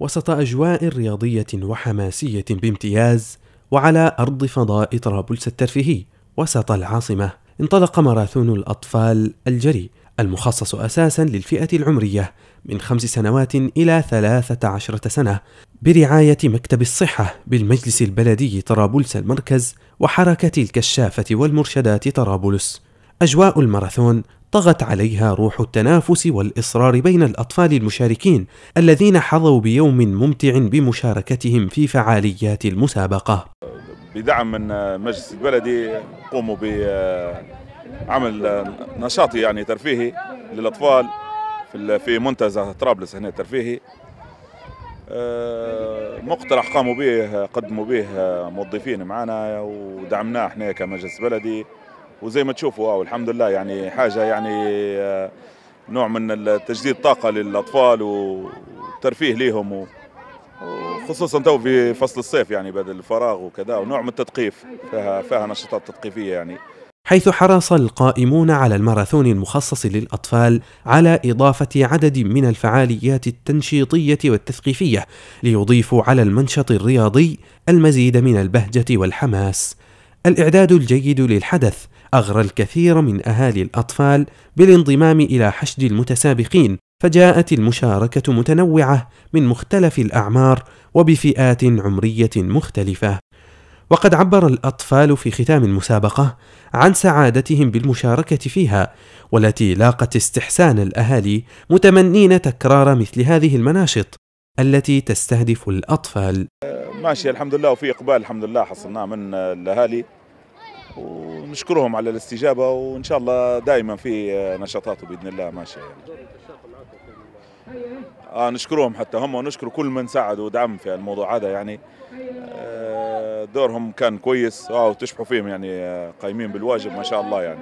وسط أجواء رياضية وحماسية بامتياز وعلى أرض فضاء طرابلس الترفيهي وسط العاصمة انطلق ماراثون الأطفال الجري المخصص أساسا للفئة العمرية من خمس سنوات إلى ثلاثة عشرة سنة برعاية مكتب الصحة بالمجلس البلدي طرابلس المركز وحركة الكشافة والمرشدات طرابلس أجواء الماراثون طغت عليها روح التنافس والاصرار بين الاطفال المشاركين الذين حظوا بيوم ممتع بمشاركتهم في فعاليات المسابقه. بدعم من مجلس البلدي قوموا بعمل نشاطي يعني ترفيهي للاطفال في منتزه طرابلس هنا الترفيهي آه، مقترح قاموا به قدموا به موظفين معنا ودعمناه احنا كمجلس بلدي وزي ما تشوفوا واو الحمد لله يعني حاجه يعني آه، نوع من تجديد طاقه للاطفال وترفيه ليهم وخصوصا تو في فصل الصيف يعني بعد الفراغ وكذا ونوع من التثقيف فيها فيها نشاطات تثقيفيه يعني حيث حرص القائمون على الماراثون المخصص للاطفال على اضافه عدد من الفعاليات التنشيطيه والتثقيفيه ليضيفوا على المنشط الرياضي المزيد من البهجه والحماس الإعداد الجيد للحدث أغرى الكثير من أهالي الأطفال بالانضمام إلى حشد المتسابقين فجاءت المشاركة متنوعة من مختلف الأعمار وبفئات عمرية مختلفة وقد عبر الأطفال في ختام المسابقة عن سعادتهم بالمشاركة فيها والتي لاقت استحسان الأهالي متمنين تكرار مثل هذه المناشط التي تستهدف الأطفال ماشي الحمد لله وفي إقبال الحمد لله حصلناه من الأهالي ونشكرهم على الاستجابة وإن شاء الله دائما في نشاطات بإذن الله ماشي يعني. آه نشكرهم حتى هم ونشكر كل من ساعد ودعم في الموضوع هذا يعني آه دورهم كان كويس آه وتشبحوا فيهم يعني آه، قايمين بالواجب ما شاء الله يعني